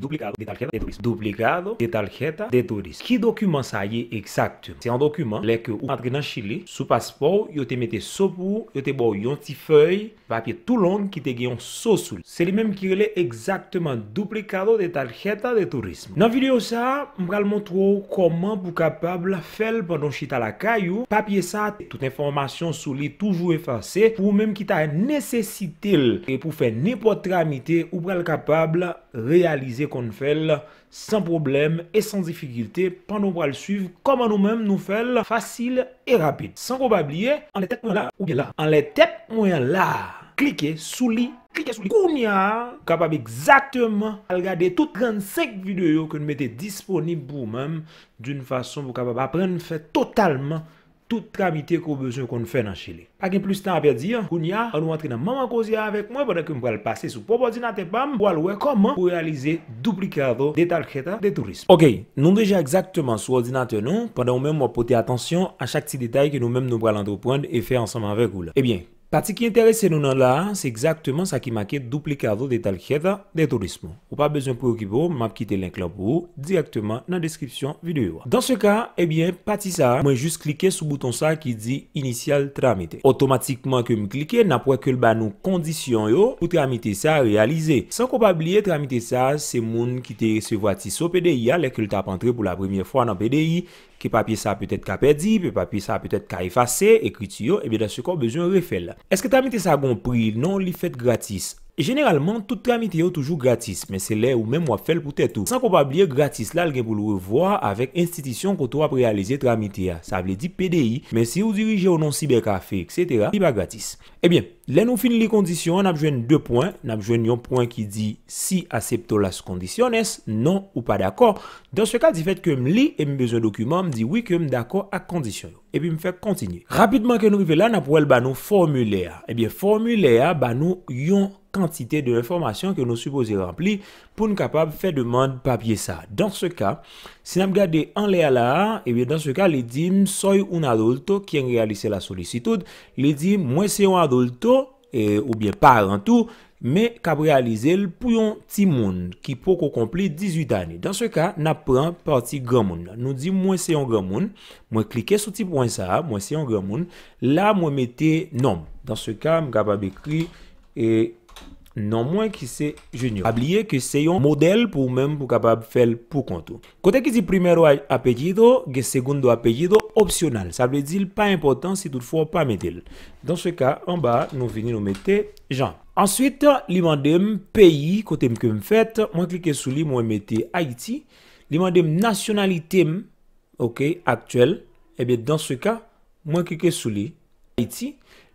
Duplicado de tarjeta de tourisme. Ki dokumen sa yi exakt? Se an dokumen, leke ou matre nan chile, sou paspo, yo te mette sopou, yo te bo yon ti fey, papye tout lon, ki te geyon so sou. Se li menm ki rele exaktman duplikado de tarjeta de tourisme. Nan video sa, m pral montrou koman pou kapab la fel banon chita la kayou. Papye sa, tout informasyon sou li toujou efase, pou menm ki ta nesesitil e pou fe nipot tramite ou pral kapab la realize qu'on fait sans problème et sans difficulté pendant qu'on le suivre comment nous-mêmes nous faisons facile et rapide. Sans qu'on oublier, en les têtes là ou bien là, en les têtes moyen là, cliquez sous lit cliquez sur Kounia, capable exactement de regarder toutes 35 vidéos que nous mettez disponibles pour vous-même d'une façon pour capable apprendre faire totalement toute tramité qu'on besoin qu'on fait dans Chili. Pas plus de temps à dire, hein. on y a, on rentre dans maman avec moi pendant que je vais passer sur propre ordinateur bam pour aller comment pour réaliser duplicado des tarjetas de tourisme. OK, nous déjà exactement sur ordinateur nous pendant même vais porter attention à chaque petit détail que nous même nous allons entreprendre et faire ensemble avec vous. Eh bien, Pati ki interese nou nan la, se ekzaktman sa ki maket duplikado de talkeza de tolismo. Ou pa bezon pou yo ki pou, map kite lenk la pou, direktman nan deskrypsyon videyo. Dans se ka, ebyen pati sa, mwen jist klike sou bouton sa ki di inisyal tramite. Otomatikman kem klike, nan pou ekkel ban nou kondisyon yo pou tramite sa realize. San ko pa blye tramite sa, se moun kite se vwati so PDI, alek el tap antre pou la premiye fwa nan PDI, Ke papye sa apetet ka perdi, pe papye sa apetet ka efase, ekritiyo, ebi da se kon bezon refel. Eske tramite sa akon pri, non li fet gratis. E generalman, tout tramite yo toujou gratis, men se le ou men wap fel poutet ou. San kon pa blie gratis la, algen pou lou revoa avek institisyon koto ap realize tramite ya. Sa ap li di PDI, men se ou dirije ou non siberkafe, et cetera, li ba gratis. Ebi, eh len ou fin li kondisyon, nan apjwen 2 poin. Nan apjwen yon poin ki di si asepto las kondisyon es, non ou pa d'akor. Dan se ka, di fet ke m li, e m bezon dokumen, m di wik ke m dako ak kondisyon yo. E pi m fe kontinye. Rapidman ke nou vive la, na pou el ba nou formule a. E eh biye, formule a, ba nou yon kantite de informasyon ke nou supose rampli pou nou kapab fe deman papye sa. Dan se ka, se nam gade an le ala a, e eh biye, dan se ka, li di m soy un adulto kien realise la solisitoud. Li di m mwese yon adulto, eh, ou biye parentou. Me kab realize l pou yon ti moun ki pou ko kompli 18 ani. Dans se ka, na pran parti gwa moun la. Nou di mwen se yon gwa moun. Mwen klike sou ti pwen sa. Mwen se yon gwa moun. La mwen mette nom. Dans se ka, mwen kabab ekri e nom mwen ki se jenyo. Abliye ki se yon model pou mwen mwen kabab fel pou kontou. Kote ki di primer waj apejido, ge segoun do apejido, opsyonal. Sa vle di l pa importan si tout fwo pa mette l. Dans se ka, an ba nou vini nou mette janm. Answit li mandem peyi kote m kem fet, mwen klike sou li mwen mette Haiti, li mandem nasyonalite m, ok, aktuel, ebyen eh dans se ka mwen klike sou li Haiti,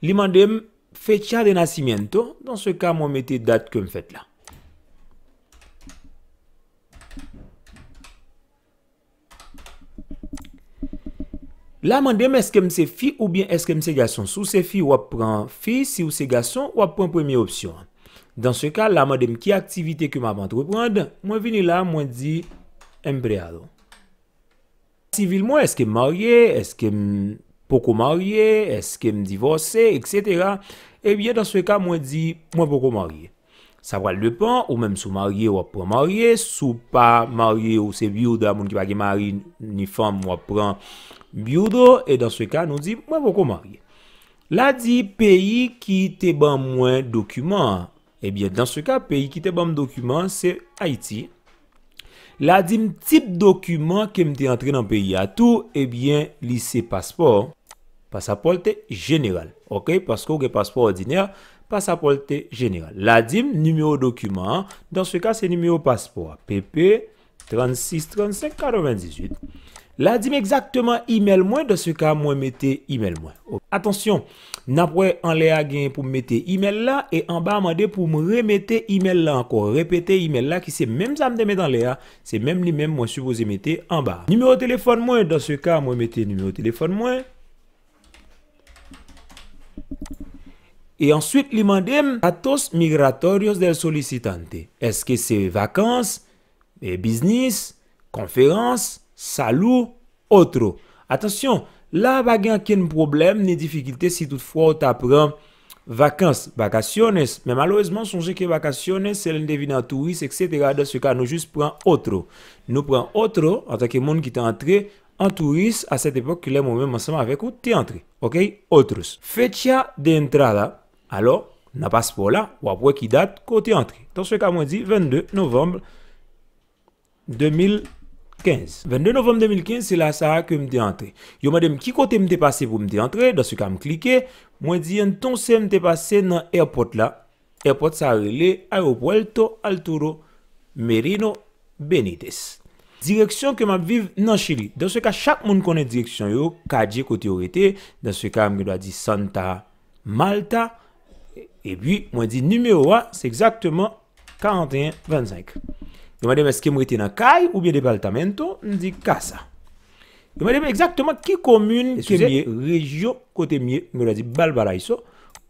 li mandem fecha de nasymento, dans se ka mwen mette dat kem fet la. La mandem eske m se fi ou bien eske m se gason sou se fi ou ap pran fi si ou se gason ou ap pran premye opsyon. Dans se ka, la mandem ki aktivite ke m ap antreprande, mwen vini la mwen di m preado. Sivil mwen eske m marye, eske m poko marye, eske m divorse, etc. Ebyen eh dans se ka mwen di mwen poko marye. Sa wale depan ou menm sou marye ou ap pran marye, sou pa marye ou se vi ou da moun ki pa ge marye ni fom ou ap pran... Bioudo e dan se ka nou di mwen pou komarye. La di peyi ki te ban mwen dokumen. Ebyen, eh dan se ka peyi ki te ban mwen dokumen, se Haiti. La di m tip dokumen ke m te entre nan peyi atou, ebyen, eh lise paspor. Pasapol te general. Ok, pasko ke paspor ordine, pasapol te general. La di m numero dokumen, dan se ka se numero paspor. PP 363598. La di me ekzaktman e-mail mwen, dan se ka mwen mette e-mail mwen. Atensyon, nan pou e an le a gen pou mette e-mail la, e an ba mande pou mwen remette e-mail la anko. Repete e-mail la ki se menm zanm de mette an le a, se menm li menm mwen supoze mette an ba. Numero telefon mwen, dan se ka mwen mette e-numero telefon mwen. E answit li mandem, Atos migratorios del solisitante. Eske se vakans, e biznis, konferans, e, salut autre. Attention, là, il n'y a problème ni difficulté si toutefois tu apprends vacances, vacaciones. Mais malheureusement, songez que vacances, c'est l'un en touriste, etc. Dans ce cas, nous juste prenons autre. Nous prenons autre en tant que monde qui est entré en touriste à cette époque, que moi-même, ensemble avec vous, t'es entré. OK? Autres. Fecha de Alors, n'a passeport là, ou après qui date, côté entrée. Dans ce cas, moi dit 22 novembre 2000. 22 novem 2015, se la sa a ke m de antre Yo madem ki kote m de pase pou m de antre Dans se ka m klike, mwen di an ton se m de pase nan airport la Airport sa rele, aeroporto, alturo, merino, benites Direksyon ke m ap vive nan chili Dans se ka chak moun konen direksyon yo Kajik o teorite, dans se ka m gwa di Santa Malta E bi, mwen di numero a, se exactement 41-25 Yo mwen deme eske mwete nan kay ou bie de baltamento, mwen di kasa. Yo mwen deme ekzaktman ki komun ke miye, rejyo kote miye, mwen la di balbara iso.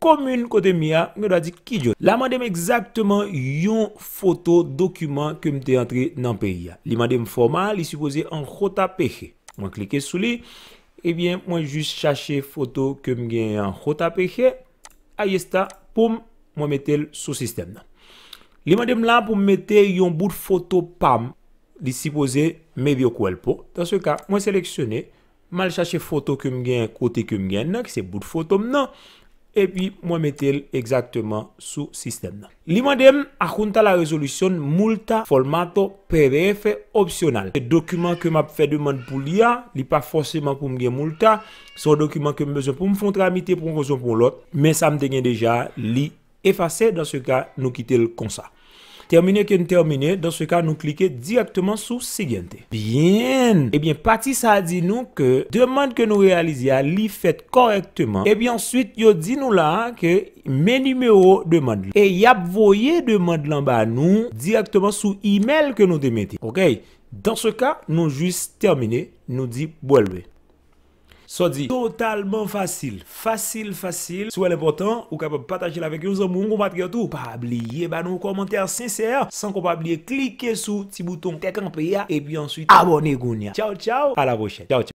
Komun kote miya, mwen la di kijon. La mwen deme ekzaktman yon foto, dokument ke mwen te antre nan periya. Li mwen deme formal, li supose anjota peche. Mwen klike sou li, e eh bien mwen jis chache foto ke mwen gen anjota peche. Aye sta, poum, mwen metel sou sistem nan. Li mwen dem lan pou mwete yon bout foto pam disipoze me vyo kou el pou. Dans se ka, mwen seleksyone, mal chache foto kem gen, kote kem gen nan, ki se bout fotom nan, epi mwen metel exactement sou sistem nan. Li mwen dem akunta la rezolusyon multa formato PVF opsyonal. Se dokument kem ap fè deman pou li a, li pa fòsèman pou mwen gen multa, se o dokument kem bezon pou mwen fontra amite pou mwen konjon pou lòt, men sa mdenye deja li efase, dans se ka nou kite l kon sa. Terminé que nous terminé, dans ce cas, nous cliquons directement sur Siguiente. Bien. Eh bien, partie ça dit nous que demande que nous réalisons est fait correctement. Et eh bien, ensuite, il dit nous là que mes numéros demandent. Et y a voyé demande là bas nous directement sous email que nous te OK? Dans ce cas, nous juste terminé, nous dit, bon, So di, totalman fasil, fasil, fasil Sou el important, ou kapab pataje la vek yo Zou moun kompati yo tou Pabliye ba nou komantèr sènsè San kompabliye, klike sou ti bouton Tek anpe ya, epi answit abone goun ya Chow chow, ala vochè